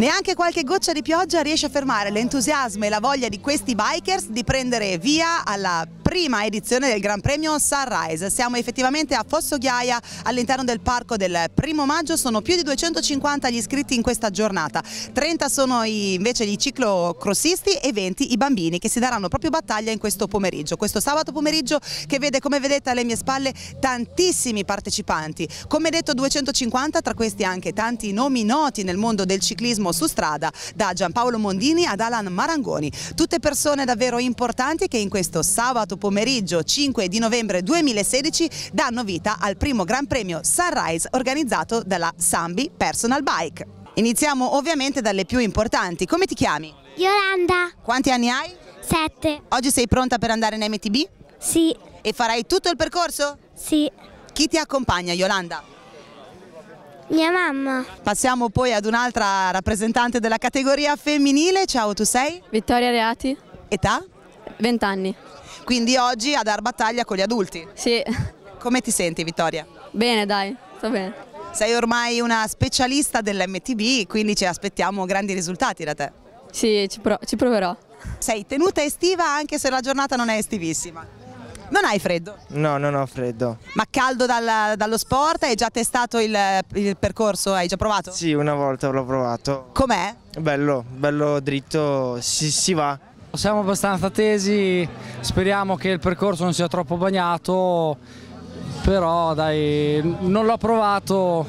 Neanche qualche goccia di pioggia riesce a fermare l'entusiasmo e la voglia di questi bikers di prendere via alla prima edizione del Gran Premio Sunrise. Siamo effettivamente a Fossoghiaia all'interno del parco del primo maggio, sono più di 250 gli iscritti in questa giornata, 30 sono invece i ciclocrossisti e 20 i bambini che si daranno proprio battaglia in questo pomeriggio, questo sabato pomeriggio che vede come vedete alle mie spalle tantissimi partecipanti, come detto 250 tra questi anche tanti nomi noti nel mondo del ciclismo troviamo su strada da Giampaolo Mondini ad Alan Marangoni. Tutte persone davvero importanti che in questo sabato pomeriggio 5 di novembre 2016 danno vita al primo Gran Premio Sunrise organizzato dalla Sambi Personal Bike. Iniziamo ovviamente dalle più importanti. Come ti chiami? Yolanda. Quanti anni hai? Sette. Oggi sei pronta per andare in MTB? Sì. E farai tutto il percorso? Sì. Chi ti accompagna, Yolanda? Mia mamma. Passiamo poi ad un'altra rappresentante della categoria femminile. Ciao, tu sei? Vittoria Reati. Età? 20 anni. Quindi oggi a dar battaglia con gli adulti? Sì. Come ti senti Vittoria? Bene dai, sto bene. Sei ormai una specialista dell'MTB, quindi ci aspettiamo grandi risultati da te. Sì, ci, pro ci proverò. Sei tenuta estiva anche se la giornata non è estivissima. Non hai freddo? No, non ho freddo. Ma caldo dalla, dallo sport? Hai già testato il, il, percorso? Hai già provato? Sì, una volta l'ho provato. Com'è? Bello, bello dritto, si, si va. Siamo abbastanza tesi, speriamo che il percorso non sia troppo bagnato, però dai, non l'ho provato,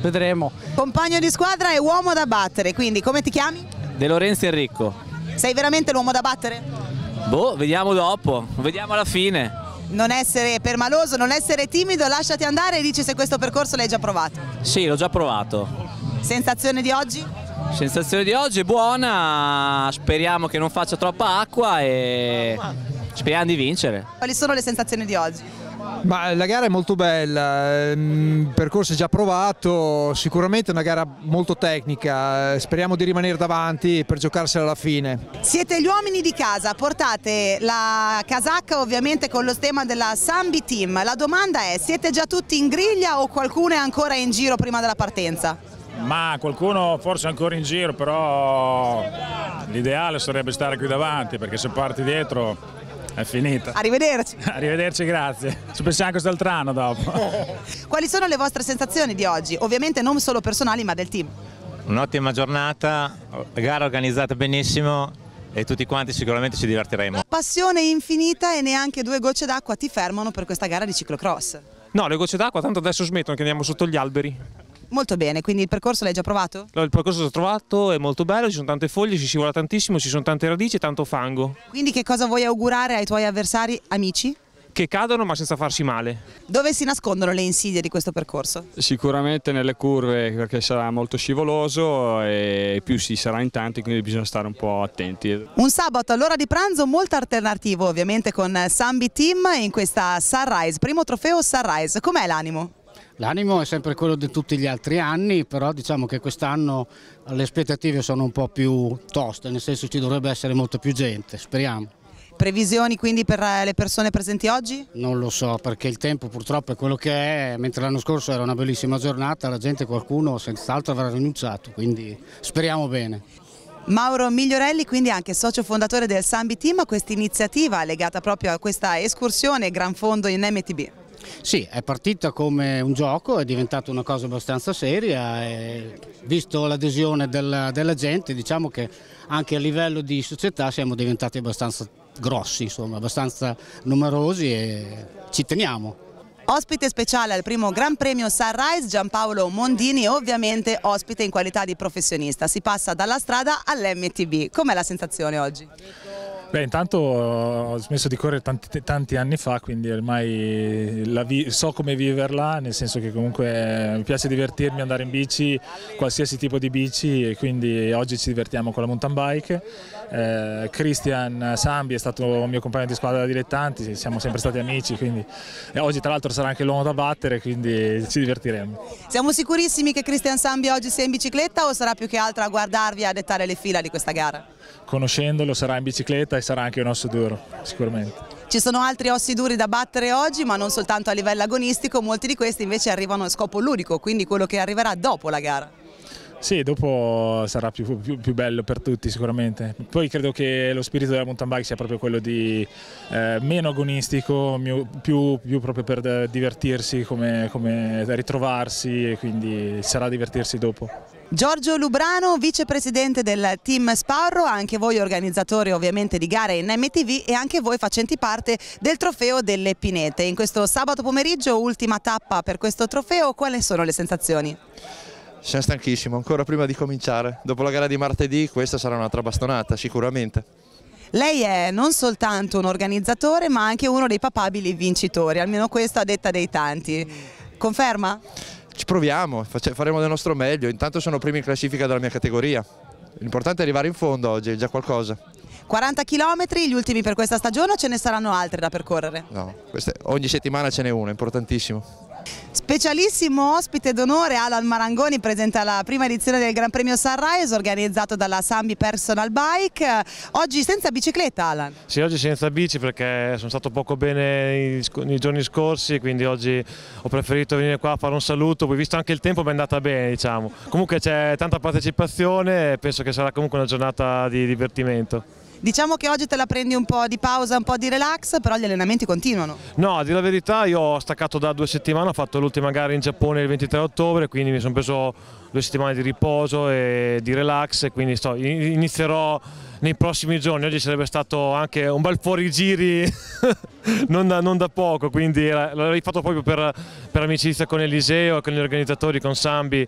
vedremo. Compagno di squadra e uomo da battere, quindi come ti chiami? De Lorenzo Enrico. Sei veramente l'uomo da battere? Boh, vediamo dopo, vediamo alla fine. Non essere permaloso, non essere timido, lasciati andare e dici se questo percorso l'hai già provato. Sì, l'ho già provato. Sensazione di oggi? Sensazione di oggi è buona, speriamo che non faccia troppa acqua e speriamo di vincere. Quali sono le sensazioni di oggi? Ma la gara è molto bella, il ehm, percorso è già provato, sicuramente è una gara molto tecnica, eh, speriamo di rimanere davanti per giocarsela alla fine. Siete gli uomini di casa, portate la casacca ovviamente con lo stemma della Sambi Team, la domanda è siete già tutti in griglia o qualcuno è ancora in giro prima della partenza? Ma qualcuno forse ancora in giro, però l'ideale sarebbe stare qui davanti perché se parti dietro è finita. Arrivederci. Arrivederci, grazie. Ci pensiamo anche sul trano dopo. Quali sono le vostre sensazioni di oggi? Ovviamente non solo personali ma del team. Un'ottima giornata, gara organizzata benissimo e tutti quanti sicuramente ci divertiremo. Passione infinita e neanche due gocce d'acqua ti fermano per questa gara di ciclocross. No, le gocce d'acqua tanto adesso smettono che andiamo sotto gli alberi. Molto bene, quindi il percorso l'hai già provato? No, il percorso l'ho trovato, è molto bello, ci sono tante foglie, ci scivola tantissimo, ci sono tante radici e tanto fango. Quindi che cosa vuoi augurare ai tuoi avversari amici? Che cadono ma senza farsi male. Dove si nascondono le insidie di questo percorso? Sicuramente nelle curve perché sarà molto scivoloso e più si sarà in tanti quindi bisogna stare un po' attenti. Un sabato all'ora di pranzo molto alternativo ovviamente con Sambi Team in questa Sunrise, primo trofeo Sunrise, com'è l'animo? L'animo è sempre quello di tutti gli altri anni, però diciamo che quest'anno le aspettative sono un po' più toste, nel senso ci dovrebbe essere molto più gente, speriamo. Previsioni quindi per eh, le persone presenti oggi? Non lo so perché il tempo purtroppo è quello che è, mentre l'anno scorso era una bellissima giornata, la gente qualcuno senz'altro avrà rinunciato, quindi speriamo bene. Mauro Migliorelli, quindi anche socio fondatore del Sambi Team, questa iniziativa legata proprio a questa escursione Gran Fondo in MTB. Sì, è partita come un gioco, è diventata una cosa abbastanza seria e visto l'adesione della, della, gente diciamo che anche a livello di società siamo diventati abbastanza grossi, insomma, abbastanza numerosi e ci teniamo. Ospite speciale al primo Gran Premio Sunrise Giampaolo Mondini, ovviamente ospite in qualità di professionista. Si passa dalla strada all'MTB. Com'è la sensazione oggi? Beh, intanto eh, ho smesso di correre tanti, tanti anni fa, quindi ormai so come viverla, nel senso che comunque eh, mi piace divertirmi, andare in bici, qualsiasi tipo di bici, e quindi oggi ci divertiamo con la mountain bike. Eh, Christian Sambi è stato un mio compagno di squadra da dilettanti, siamo sempre stati amici, quindi e oggi tra l'altro sarà anche l'uomo da battere, quindi ci divertiremo. Siamo sicurissimi che Christian Sambi oggi sia in bicicletta o sarà più che altro a guardarvi a dettare le fila di questa gara? Conoscendolo sarà in bicicletta e sarà anche un osso duro, sicuramente. Ci sono altri ossi duri da battere oggi, ma non soltanto a livello agonistico, molti di questi invece arrivano a scopo ludico, quindi quello che arriverà dopo la gara. Sì, dopo sarà più, più, più, bello per tutti sicuramente. Poi credo che lo spirito della mountain bike sia proprio quello di eh, meno agonistico, più, più, proprio per eh, divertirsi, come, come ritrovarsi e quindi sarà divertirsi dopo. Giorgio Lubrano, vicepresidente del team Sparro, anche voi organizzatori ovviamente di gare in MTV e anche voi facenti parte del trofeo delle Pinete. In questo sabato pomeriggio, ultima tappa per questo trofeo, quali sono le sensazioni? Siamo stanchissimo, ancora prima di cominciare. Dopo la gara di martedì questa sarà un'altra bastonata, sicuramente. Lei è non soltanto un organizzatore ma anche uno dei papabili vincitori, almeno questo a detta dei tanti. Conferma? ci proviamo, cioè, faremo del nostro meglio, intanto sono primi in classifica della mia categoria. L'importante è arrivare in fondo oggi, è già qualcosa. 40 km, gli ultimi per questa stagione o ce ne saranno altre da percorrere? No, queste, ogni settimana ce n'è uno, è importantissimo. Specialissimo ospite d'onore Alan Marangoni presenta la prima edizione del Gran Premio Sunrise organizzato dalla Sambi Personal Bike. Oggi senza bicicletta Alan? Sì, oggi senza bici perché sono stato poco bene nei giorni scorsi, quindi oggi ho preferito venire qua a fare un saluto, poi visto anche il tempo mi è andata bene diciamo. Comunque c'è tanta partecipazione e penso che sarà comunque una giornata di divertimento. Diciamo che oggi te la prendi un po' di pausa, un po' di relax, però gli allenamenti continuano. No, a dire la verità io ho staccato da due settimane, ho fatto l'ultima gara in Giappone il 23 ottobre, quindi mi sono preso due settimane di riposo e di relax, quindi sto, inizierò nei prossimi giorni, oggi sarebbe stato anche un bel fuorigiri non, da, non da poco, quindi l'avrei fatto proprio per, per amicizia con Eliseo, con gli organizzatori, con Sambi.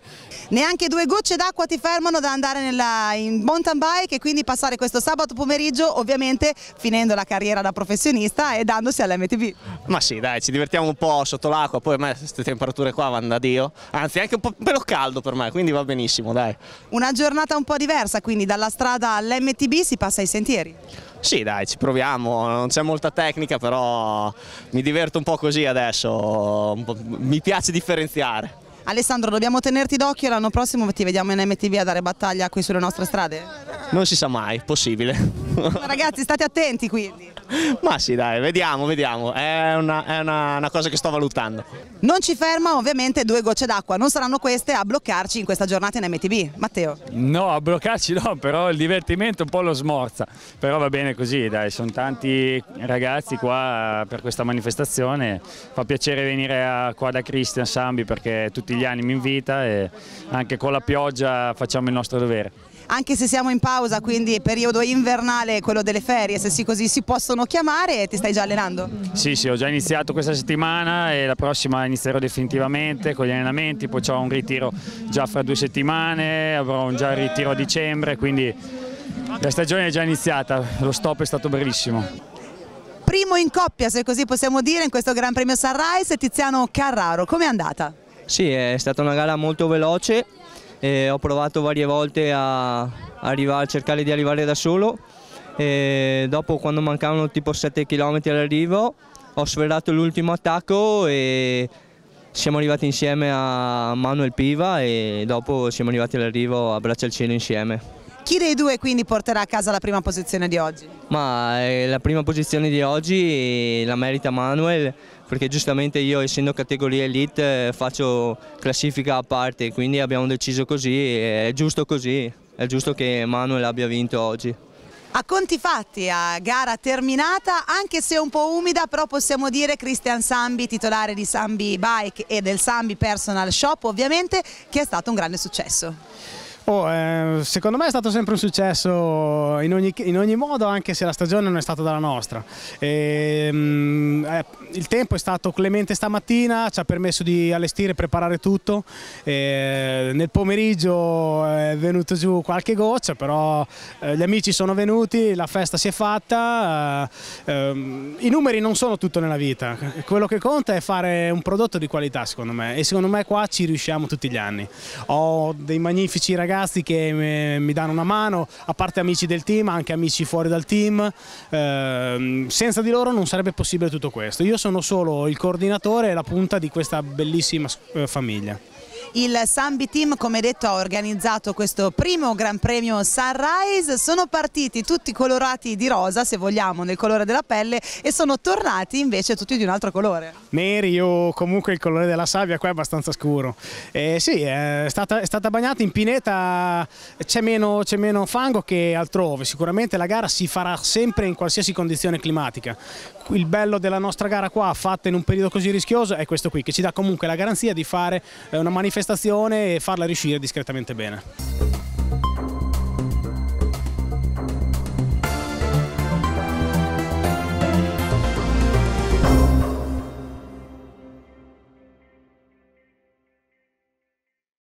Neanche due gocce d'acqua ti fermano da andare nella, in mountain bike e quindi passare questo sabato pomeriggio ovviamente finendo la carriera da professionista e dandosi all'MTB. Ma sì dai, ci divertiamo un po' sotto l'acqua, poi a me queste temperature qua vanno da Dio, anzi è anche un po' bello caldo per me quindi va benissimo, dai. Una giornata un po' diversa, quindi dalla strada all'MTB si passa ai sentieri? Sì dai, ci proviamo, non c'è molta tecnica però mi diverto un po' così adesso, mi piace differenziare. Alessandro, dobbiamo tenerti d'occhio l'anno prossimo ti vediamo in MTV a dare battaglia qui sulle nostre strade? Non si sa mai, possibile. Ragazzi state attenti quindi. Ma sì dai, vediamo, vediamo, è, una, è una, una cosa che sto valutando. Non ci ferma ovviamente due gocce d'acqua, non saranno queste a bloccarci in questa giornata in MTB, Matteo? No, a bloccarci no, però il divertimento un po' lo smorza, però va bene così dai, sono tanti ragazzi qua per questa manifestazione, fa piacere venire a, qua da Cristian Sambi perché tutti gli anni mi invita e anche con la pioggia facciamo il nostro dovere anche se siamo in pausa, quindi periodo invernale, quello delle ferie, se si così si possono chiamare, ti stai già allenando? Sì, sì, ho già iniziato questa settimana e la prossima inizierò definitivamente con gli allenamenti, poi ho un ritiro già fra due settimane, avrò già il ritiro a dicembre, quindi la stagione è già iniziata, lo stop è stato brevissimo primo in coppia, se così possiamo dire, in questo Gran Premio Sunrise, Tiziano Carraro. Com'è andata? Sì, è stata una gara molto veloce, ho provato varie volte a, arrivare, a cercare di arrivare da solo e dopo quando mancavano tipo 7 km all'arrivo ho sferrato l'ultimo attacco e siamo arrivati insieme a Manuel Piva e dopo siamo arrivati all'arrivo a braccia al cielo insieme. Chi dei due quindi porterà a casa la prima posizione di oggi? Ma eh, la prima posizione di oggi la merita Manuel perché giustamente io essendo categoria elite faccio classifica a parte, quindi abbiamo deciso così, è giusto così, è giusto che Manuel abbia vinto oggi. A conti fatti, a gara terminata, anche se un po' umida, però possiamo dire Cristian Sambi, titolare di Sambi Bike e del Sambi Personal Shop, ovviamente, che è stato un grande successo. Oh, eh, secondo me è stato sempre un successo in ogni, in ogni, modo, anche se la stagione non è stata dalla nostra. E, ehm, mh, eh, il tempo è stato clemente stamattina, ci ha permesso di allestire e preparare tutto. E, eh, nel pomeriggio è venuto giù qualche goccia, però eh, gli amici sono venuti, la festa si è fatta. Eh, ehm, I numeri non sono tutto nella vita, quello che conta è fare un prodotto di qualità secondo me e secondo me qua ci riusciamo tutti gli anni. Ho dei magnifici ragazzi ragazzi che eh, mi, danno una mano, a parte amici del team, anche amici fuori dal team, eh, senza di loro non sarebbe possibile tutto questo. Io sono solo il coordinatore e la punta di questa bellissima eh, famiglia. Il Sambi Team, come detto, ha organizzato questo primo Gran Premio Sunrise. Sono partiti tutti colorati di rosa, se vogliamo, nel colore della pelle e sono tornati invece tutti di un altro colore. Neri o comunque il colore della sabbia qua è abbastanza scuro. Eh, sì, eh, è stata, è stata, bagnata in pineta, c'è meno, meno fango che altrove. Sicuramente la gara si farà sempre in qualsiasi condizione climatica il bello della nostra gara qua fatta in un periodo così rischioso è questo qui che ci dà comunque la garanzia di fare eh, una manifestazione e farla riuscire discretamente bene.